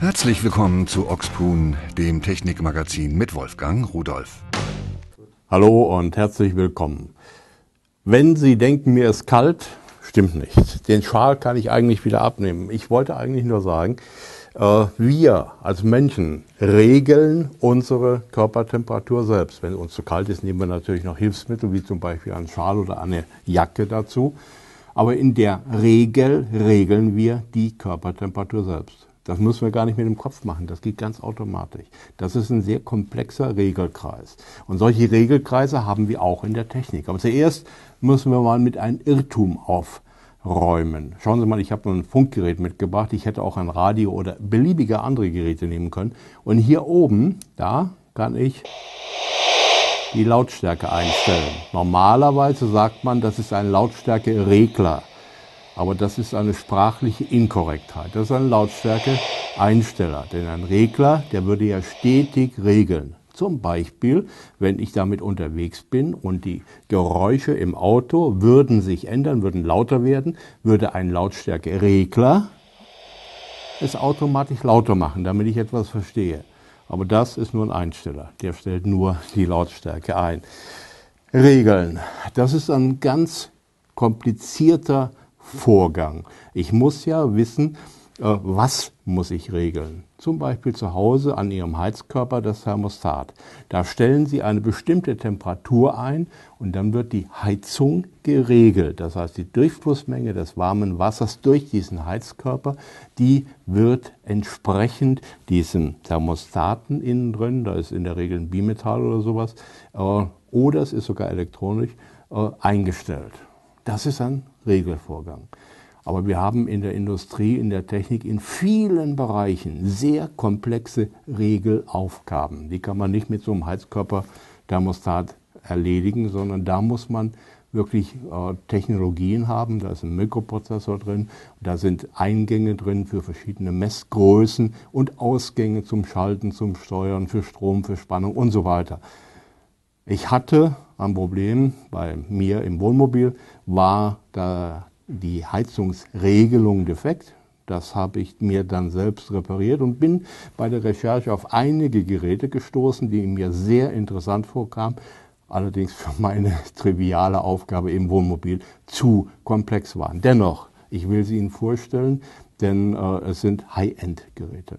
Herzlich willkommen zu Oxpoon, dem Technikmagazin mit Wolfgang Rudolf. Hallo und herzlich willkommen. Wenn Sie denken, mir ist kalt, stimmt nicht. Den Schal kann ich eigentlich wieder abnehmen. Ich wollte eigentlich nur sagen, äh, wir als Menschen regeln unsere Körpertemperatur selbst. Wenn uns zu kalt ist, nehmen wir natürlich noch Hilfsmittel, wie zum Beispiel einen Schal oder eine Jacke dazu. Aber in der Regel regeln wir die Körpertemperatur selbst. Das müssen wir gar nicht mit dem Kopf machen, das geht ganz automatisch. Das ist ein sehr komplexer Regelkreis. Und solche Regelkreise haben wir auch in der Technik. Aber zuerst müssen wir mal mit einem Irrtum aufräumen. Schauen Sie mal, ich habe nur ein Funkgerät mitgebracht. Ich hätte auch ein Radio oder beliebige andere Geräte nehmen können. Und hier oben, da kann ich die Lautstärke einstellen. Normalerweise sagt man, das ist ein Lautstärkeregler. Aber das ist eine sprachliche Inkorrektheit. Das ist ein Lautstärke-Einsteller. Denn ein Regler, der würde ja stetig regeln. Zum Beispiel, wenn ich damit unterwegs bin und die Geräusche im Auto würden sich ändern, würden lauter werden, würde ein Lautstärke-Regler es automatisch lauter machen, damit ich etwas verstehe. Aber das ist nur ein Einsteller, der stellt nur die Lautstärke ein. Regeln, das ist ein ganz komplizierter Vorgang. Ich muss ja wissen, äh, was muss ich regeln? Zum Beispiel zu Hause an Ihrem Heizkörper das Thermostat. Da stellen Sie eine bestimmte Temperatur ein und dann wird die Heizung geregelt. Das heißt, die Durchflussmenge des warmen Wassers durch diesen Heizkörper, die wird entsprechend diesen Thermostaten innen drin, da ist in der Regel ein Bimetall oder sowas, äh, oder es ist sogar elektronisch, äh, eingestellt. Das ist ein Regelvorgang. Aber wir haben in der Industrie, in der Technik, in vielen Bereichen sehr komplexe Regelaufgaben. Die kann man nicht mit so einem Heizkörperthermostat erledigen, sondern da muss man wirklich äh, Technologien haben. Da ist ein Mikroprozessor drin, da sind Eingänge drin für verschiedene Messgrößen und Ausgänge zum Schalten, zum Steuern, für Strom, für Spannung und so weiter. Ich hatte ein Problem bei mir im Wohnmobil, war da die Heizungsregelung defekt. Das habe ich mir dann selbst repariert und bin bei der Recherche auf einige Geräte gestoßen, die mir sehr interessant vorkamen, allerdings für meine triviale Aufgabe im Wohnmobil zu komplex waren. Dennoch, ich will sie Ihnen vorstellen, denn äh, es sind High-End-Geräte.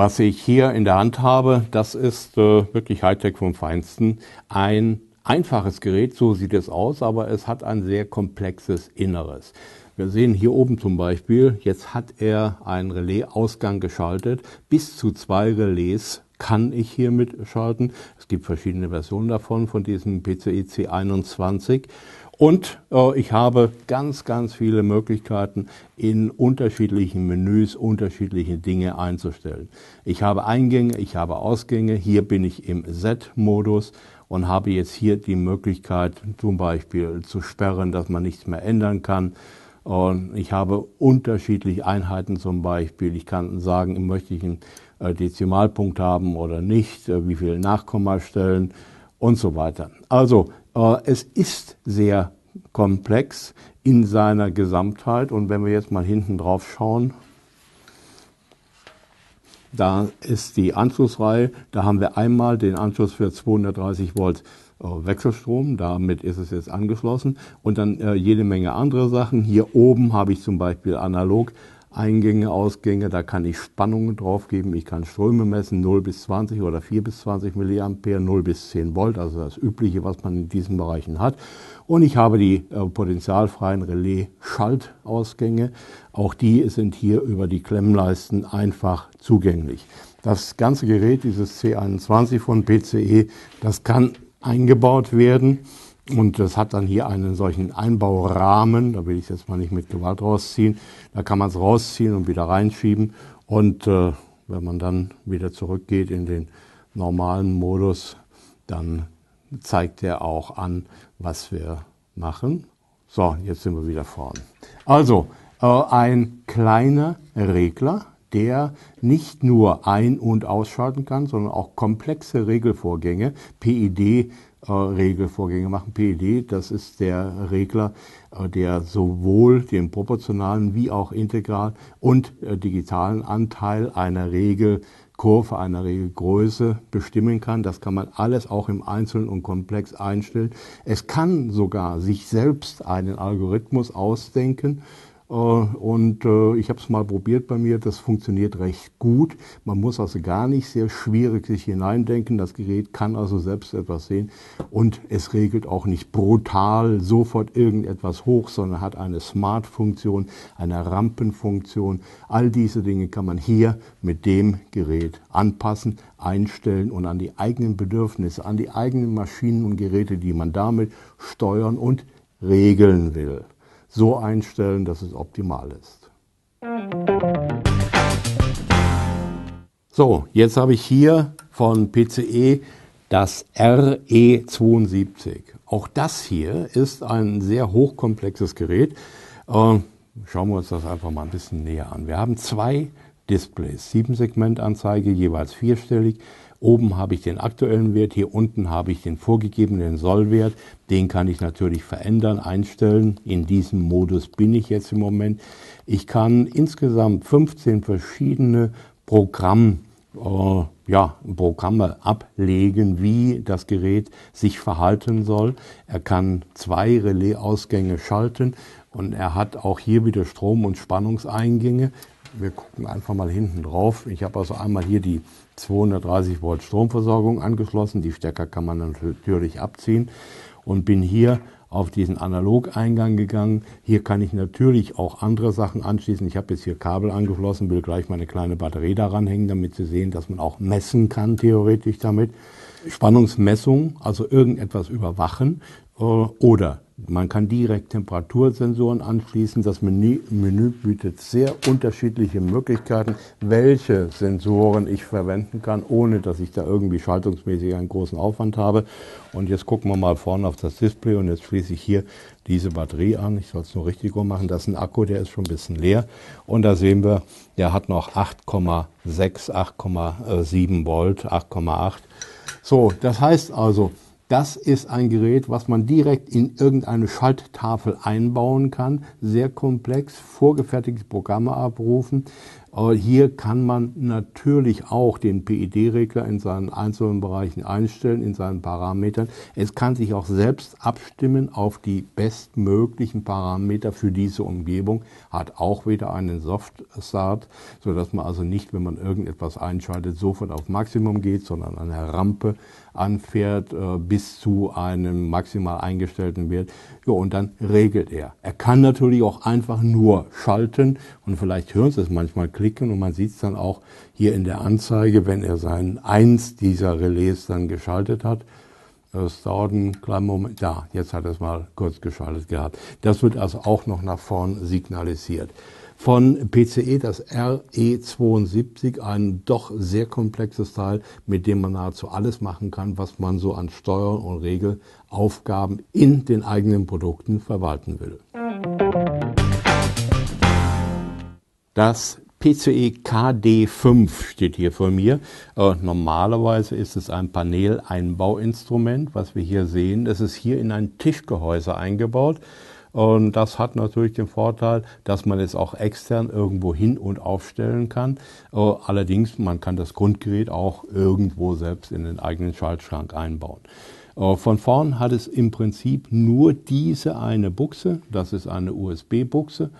Was ich hier in der Hand habe, das ist äh, wirklich Hightech vom Feinsten. Ein einfaches Gerät, so sieht es aus, aber es hat ein sehr komplexes Inneres. Wir sehen hier oben zum Beispiel, jetzt hat er einen Relaisausgang geschaltet. Bis zu zwei Relais kann ich hier mitschalten. Es gibt verschiedene Versionen davon, von diesem PCI C21. Und äh, ich habe ganz, ganz viele Möglichkeiten, in unterschiedlichen Menüs unterschiedliche Dinge einzustellen. Ich habe Eingänge, ich habe Ausgänge. Hier bin ich im Set-Modus und habe jetzt hier die Möglichkeit, zum Beispiel zu sperren, dass man nichts mehr ändern kann. Und ich habe unterschiedliche Einheiten zum Beispiel. Ich kann sagen, möchte ich einen äh, Dezimalpunkt haben oder nicht, äh, wie viele Nachkommastellen und so weiter. Also es ist sehr komplex in seiner Gesamtheit. Und wenn wir jetzt mal hinten drauf schauen, da ist die Anschlussreihe. Da haben wir einmal den Anschluss für 230 Volt äh, Wechselstrom. Damit ist es jetzt angeschlossen. Und dann äh, jede Menge andere Sachen. Hier oben habe ich zum Beispiel analog Eingänge, Ausgänge, da kann ich Spannungen drauf geben, ich kann Ströme messen, 0 bis 20 oder 4 bis 20 Milliampere, 0 bis 10 Volt, also das Übliche, was man in diesen Bereichen hat. Und ich habe die äh, potenzialfreien Relais-Schaltausgänge, auch die sind hier über die Klemmleisten einfach zugänglich. Das ganze Gerät, dieses C21 von PCE, das kann eingebaut werden. Und das hat dann hier einen solchen Einbaurahmen, da will ich jetzt mal nicht mit Gewalt rausziehen. Da kann man es rausziehen und wieder reinschieben. Und äh, wenn man dann wieder zurückgeht in den normalen Modus, dann zeigt er auch an, was wir machen. So, jetzt sind wir wieder vorne. Also, äh, ein kleiner Regler, der nicht nur ein- und ausschalten kann, sondern auch komplexe Regelvorgänge, PID äh, Regelvorgänge machen. PED, das ist der Regler, äh, der sowohl den proportionalen wie auch integral und äh, digitalen Anteil einer Regelkurve, einer Regelgröße bestimmen kann. Das kann man alles auch im Einzelnen und Komplex einstellen. Es kann sogar sich selbst einen Algorithmus ausdenken, äh, und äh, ich habe es mal probiert bei mir, das funktioniert recht gut. Man muss also gar nicht sehr schwierig sich hineindenken. Das Gerät kann also selbst etwas sehen und es regelt auch nicht brutal sofort irgendetwas hoch, sondern hat eine Smart-Funktion, eine Rampenfunktion. All diese Dinge kann man hier mit dem Gerät anpassen, einstellen und an die eigenen Bedürfnisse, an die eigenen Maschinen und Geräte, die man damit steuern und regeln will so einstellen, dass es optimal ist. So, jetzt habe ich hier von PCE das RE72. Auch das hier ist ein sehr hochkomplexes Gerät. Äh, schauen wir uns das einfach mal ein bisschen näher an. Wir haben zwei Displays. Sieben Segmentanzeige, jeweils vierstellig. Oben habe ich den aktuellen Wert, hier unten habe ich den vorgegebenen Sollwert. Den kann ich natürlich verändern, einstellen. In diesem Modus bin ich jetzt im Moment. Ich kann insgesamt 15 verschiedene Programm, äh, ja, Programme ablegen, wie das Gerät sich verhalten soll. Er kann zwei Relaisausgänge schalten und er hat auch hier wieder Strom- und Spannungseingänge wir gucken einfach mal hinten drauf. Ich habe also einmal hier die 230 Volt Stromversorgung angeschlossen. Die Stecker kann man natürlich abziehen und bin hier auf diesen Analog-Eingang gegangen. Hier kann ich natürlich auch andere Sachen anschließen. Ich habe jetzt hier Kabel angeschlossen, will gleich meine kleine Batterie daran hängen, damit Sie sehen, dass man auch messen kann, theoretisch damit. Spannungsmessung, also irgendetwas überwachen äh, oder man kann direkt Temperatursensoren anschließen. Das Menü, Menü, bietet sehr unterschiedliche Möglichkeiten, welche Sensoren ich verwenden kann, ohne dass ich da irgendwie schaltungsmäßig einen großen Aufwand habe. Und jetzt gucken wir mal vorne auf das Display und jetzt schließe ich hier diese Batterie an. Ich soll es nur richtig rum machen. Das ist ein Akku, der ist schon ein bisschen leer. Und da sehen wir, der hat noch 8,6, 8,7 Volt, 8,8. So, das heißt also, das ist ein Gerät, was man direkt in irgendeine Schalttafel einbauen kann, sehr komplex, vorgefertigte Programme abrufen. Aber hier kann man natürlich auch den PID-Regler in seinen einzelnen Bereichen einstellen, in seinen Parametern. Es kann sich auch selbst abstimmen auf die bestmöglichen Parameter für diese Umgebung, hat auch wieder einen Soft Start, sodass man also nicht, wenn man irgendetwas einschaltet, sofort auf Maximum geht, sondern eine Rampe anfährt äh, bis zu einem maximal eingestellten Wert, ja, und dann regelt er. Er kann natürlich auch einfach nur schalten und vielleicht hören Sie es manchmal klicken und man sieht es dann auch hier in der Anzeige, wenn er seinen eins dieser Relais dann geschaltet hat. Es dauert einen kleinen Moment. Da, jetzt hat er es mal kurz geschaltet gehabt. Das wird also auch noch nach vorn signalisiert von PCE, das RE72, ein doch sehr komplexes Teil, mit dem man nahezu alles machen kann, was man so an Steuern und Regelaufgaben in den eigenen Produkten verwalten will. Das PCE KD5 steht hier vor mir. Äh, normalerweise ist es ein Paneleinbauinstrument, was wir hier sehen. Es ist hier in ein Tischgehäuse eingebaut. Und das hat natürlich den Vorteil, dass man es auch extern irgendwo hin und aufstellen kann. Äh, allerdings, man kann das Grundgerät auch irgendwo selbst in den eigenen Schaltschrank einbauen. Äh, von vorn hat es im Prinzip nur diese eine Buchse, das ist eine USB-Buchse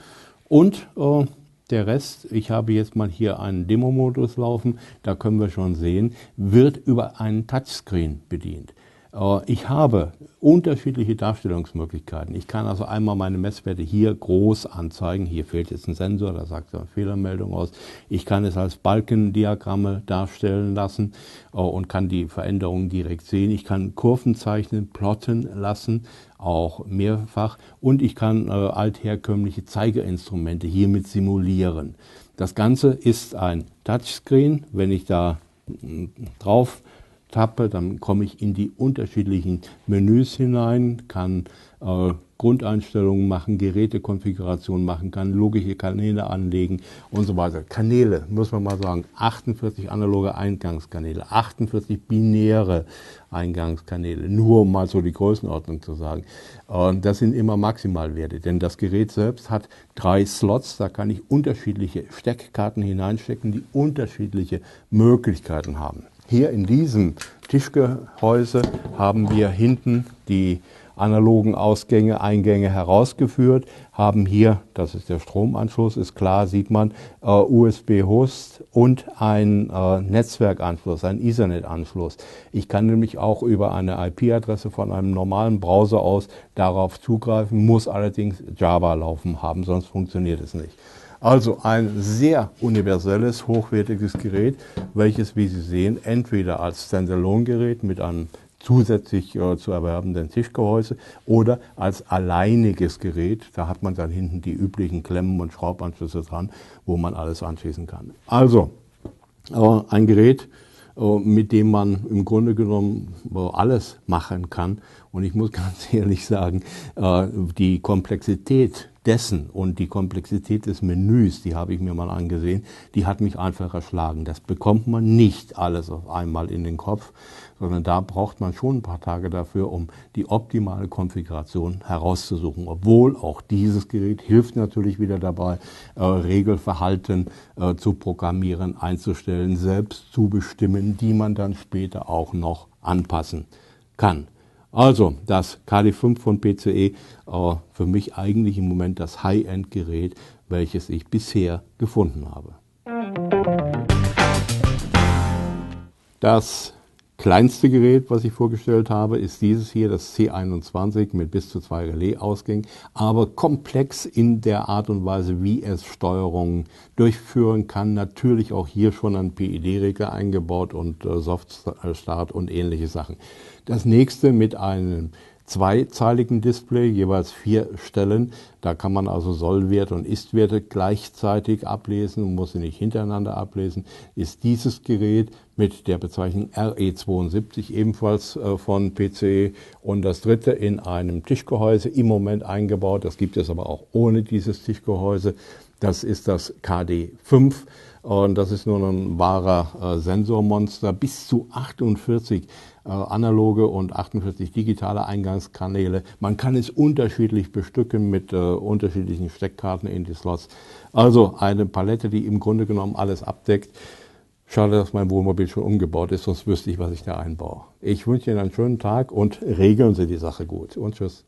und äh, der Rest, ich habe jetzt mal hier einen Demo-Modus laufen, da können wir schon sehen, wird über einen Touchscreen bedient. Äh, ich habe unterschiedliche Darstellungsmöglichkeiten. Ich kann also einmal meine Messwerte hier groß anzeigen. Hier fehlt jetzt ein Sensor, da sagt er eine Fehlermeldung aus. Ich kann es als Balkendiagramme darstellen lassen äh, und kann die Veränderungen direkt sehen. Ich kann Kurven zeichnen, plotten lassen, auch mehrfach. Und ich kann äh, altherkömmliche Zeigerinstrumente hiermit simulieren. Das Ganze ist ein Touchscreen. Wenn ich da mm, drauf tappe, dann komme ich in die unterschiedlichen Menüs hinein, kann äh, Grundeinstellungen machen, Gerätekonfiguration machen, kann logische Kanäle anlegen und so weiter. Kanäle, muss man mal sagen, 48 analoge Eingangskanäle, 48 binäre Eingangskanäle, nur um mal so die Größenordnung zu sagen. Und das sind immer Maximalwerte, denn das Gerät selbst hat drei Slots, da kann ich unterschiedliche Steckkarten hineinstecken, die unterschiedliche Möglichkeiten haben. Hier in diesem Tischgehäuse haben wir hinten die analogen Ausgänge, Eingänge herausgeführt, haben hier, das ist der Stromanschluss, ist klar, sieht man, uh, äh, USB-Host und ein uh, Netzwerkanschluss, ein Ethernet-Anschluss. Ich kann nämlich auch über eine IP-Adresse von einem normalen Browser aus darauf zugreifen, muss allerdings Java laufen haben, sonst funktioniert es nicht. Also ein sehr universelles, hochwertiges Gerät, welches, wie Sie sehen, entweder als Standalone-Gerät mit einem zusätzlich äh, zu erwerbenden Tischgehäuse oder als alleiniges Gerät. Da hat man dann hinten die üblichen Klemmen und Schraubanschlüsse dran, wo man alles anschließen kann. Also äh, ein Gerät, äh, mit dem man im Grunde genommen äh, alles machen kann. Und ich muss ganz ehrlich sagen, äh, die Komplexität dessen und die Komplexität des Menüs, die habe ich mir mal angesehen, die hat mich einfach erschlagen. Das bekommt man nicht alles auf einmal in den Kopf, sondern da braucht man schon ein paar Tage dafür, um die optimale Konfiguration herauszusuchen. Obwohl auch dieses Gerät hilft natürlich wieder dabei, äh, Regelverhalten äh, zu programmieren, einzustellen, selbst zu bestimmen, die man dann später auch noch anpassen kann. Also das KD5 von PCE, äh, für mich eigentlich im Moment das High-End-Gerät, welches ich bisher gefunden habe. Das kleinste Gerät, was ich vorgestellt habe, ist dieses hier, das C21 mit bis zu zwei relais Relaisausgängen, aber komplex in der Art und Weise, wie es Steuerungen durchführen kann. Natürlich auch hier schon ein PID-Regler eingebaut und äh, Softstart und ähnliche Sachen. Das nächste mit einem zweizeiligen Display, jeweils vier Stellen. Da kann man also Sollwerte und Istwerte gleichzeitig ablesen und muss sie nicht hintereinander ablesen. Ist dieses Gerät mit der Bezeichnung RE72 ebenfalls äh, von PC und das dritte in einem Tischgehäuse im Moment eingebaut. Das gibt es aber auch ohne dieses Tischgehäuse. Das ist das KD5 und das ist nur ein wahrer äh, Sensormonster. Bis zu 48 äh, analoge und 48 digitale Eingangskanäle. Man kann es unterschiedlich bestücken mit äh, unterschiedlichen Steckkarten in die Slots. Also eine Palette, die im Grunde genommen alles abdeckt. Schade, dass mein Wohnmobil schon umgebaut ist, sonst wüsste ich, was ich da einbaue. Ich wünsche Ihnen einen schönen Tag und regeln Sie die Sache gut. Und tschüss.